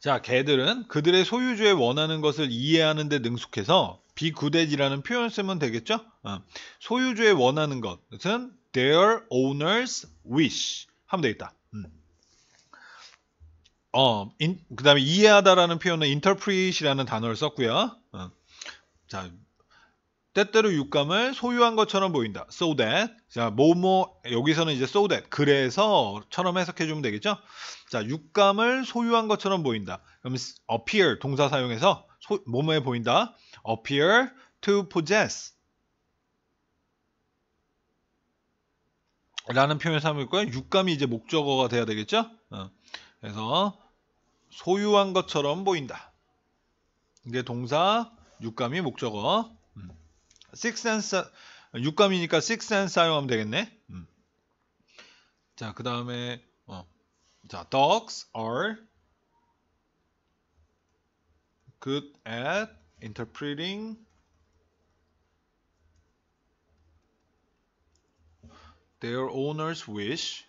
자, 개들은 그들의 소유주의 원하는 것을 이해하는 데 능숙해서 비구대지라는 표현 을 쓰면 되겠죠? 어. 소유주의 원하는 것은 their owner's wish 하면 되겠다. 음. 어, 그 다음에 이해하다라는 표현은 interpret이라는 단어를 썼고요. 어. 자, 때때로 육감을 소유한 것처럼 보인다. so that. 자, 뭐뭐 여기서는 이제 so that 그래서처럼 해석해 주면 되겠죠? 자, 육감을 소유한 것처럼 보인다. 그럼 appear 동사 사용해서 소, 뭐뭐에 보인다. appear to possess 라는 표현을 삼을 거예요. 육감이 이제 목적어가 돼야 되겠죠? 어. 그래서 소유한 것처럼 보인다. 이게 동사 육감이 목적어. 음. 식센스 육감이니까 식센스 사용하면 되겠네. 음. 자, 그 다음에 어. 자, dogs are good at interpreting their owner's wish.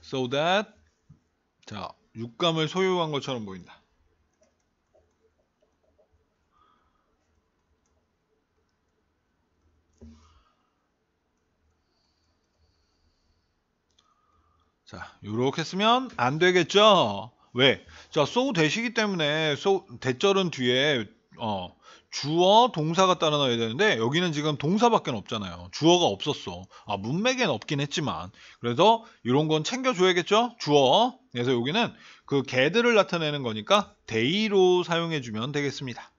so that 자, 육감을 소유한 것처럼 보인다. 자, 요렇게 쓰면 안 되겠죠? 왜? 자, so 대시기 때문에 so 대절은 뒤에 어, 주어, 동사가 따라 나와야 되는데 여기는 지금 동사밖에 없잖아요. 주어가 없었어. 아, 문맥엔 없긴 했지만 그래서 이런 건 챙겨줘야겠죠? 주어. 그래서 여기는 그 개들을 나타내는 거니까 데이로 사용해주면 되겠습니다.